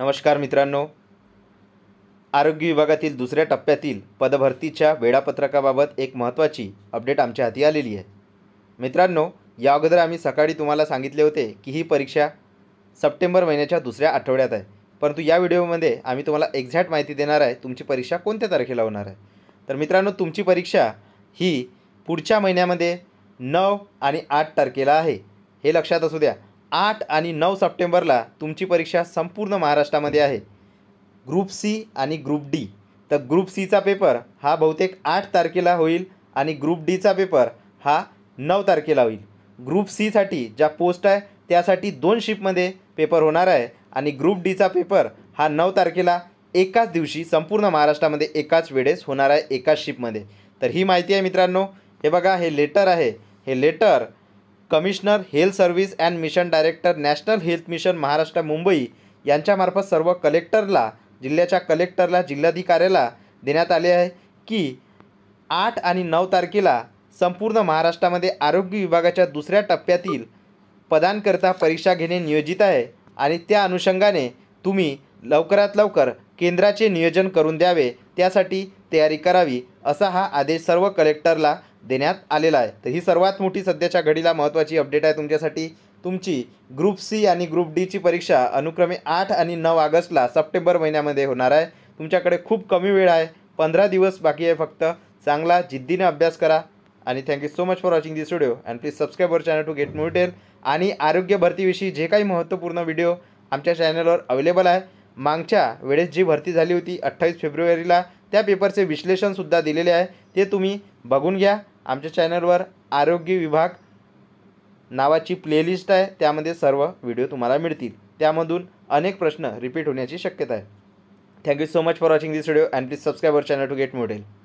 नमस्कार मित्रांनो आरोग्य विभागातील दुसऱ्या टप्प्यातील पदभरतीच्या वेळापत्रकाबाबत एक महत्त्वाची अपडेट आमच्या हाती आलेली आहे मित्रांनो या अगोदर आम्ही सकाळी तुम्हाला सांगितले होते की ही परीक्षा सप्टेंबर महिन्याच्या दुसऱ्या आठवड्यात आहे परंतु या व्हिडिओमध्ये आम्ही तुम्हाला एक्झॅक्ट माहिती देणार आहे तुमची परीक्षा कोणत्या तारखेला होणार आहे तर मित्रांनो तुमची परीक्षा ही पुढच्या महिन्यामध्ये नऊ आणि आठ तारखेला आहे हे लक्षात असू द्या आठ आणि नऊ सप्टेंबरला तुमची परीक्षा संपूर्ण महाराष्ट्रामध्ये आहे ग्रुप सी आणि ग्रुप डी तर ग्रुप सीचा पेपर हा बहुतेक आठ तारखेला होईल आणि ग्रुप डीचा पेपर हा नऊ तारखेला होईल ग्रुप सीसाठी ज्या पोस्ट आहे त्यासाठी दोन शिफ्टमध्ये पेपर होणार आहे आणि ग्रुप डीचा पेपर हा नऊ तारखेला एकाच दिवशी संपूर्ण महाराष्ट्रामध्ये एकाच वेळेस होणार आहे एकाच शिपमध्ये तर ही माहिती आहे मित्रांनो हे बघा हे लेटर आहे हे letter commissioner health service and mission director national health mission Maharashtra Mumbai यांच्यामार्फत सर्व कलेक्टरला जिल्ह्याच्या कलेक्टरला जिल्हाधिकाऱ्याला देण्यात आले आहे की आठ आणि नऊ तारखेला संपूर्ण महाराष्ट्रामध्ये आरोग्य विभागाच्या दुसऱ्या टप्प्यातील पदांकरता परीक्षा घेणे नियोजित आहे आणि त्या अनुषंगाने तुम्ही लवकरात लवकर केंद्राचे नियोजन करून द्यावे त्यासाठी तयारी करावी असा हा आदेश सर्व कलेक्टरला देण्यात आलेला आहे तर ही सर्वात मोठी सध्याच्या घडीला महत्त्वाची अपडेट आहे तुमच्यासाठी तुमची ग्रुप सी आणि ग्रुप डीची परीक्षा अनुक्रमे आठ आणि नऊ ऑगस्टला सप्टेंबर महिन्यामध्ये होणार आहे तुमच्याकडे खूप कमी वेळ आहे पंधरा दिवस बाकी आहे फक्त चांगला जिद्दीने अभ्यास करा आणि thank you so much for watching this video and please subscribe our channel to get more आणि आरोग्य भरतीविषयी जे काही महत्त्वपूर्ण व्हिडिओ आमच्या चॅनलवर अवेलेबल आहे मागच्या वेळेस जी भरती झाली होती अठ्ठावीस फेब्रुवारीला त्या पेपरचे विश्लेषणसुद्धा दिलेले आहे ते तुम्ही बघून घ्या आमच्या चॅनलवर आरोग्य विभाग नावाची प्लेलिस्ट आहे त्यामध्ये सर्व व्हिडिओ तुम्हाला मिळतील त्यामधून अनेक प्रश्न रिपीट होण्याची शक्यता आहे thank you so much for watching this video and please subscribe our channel to get model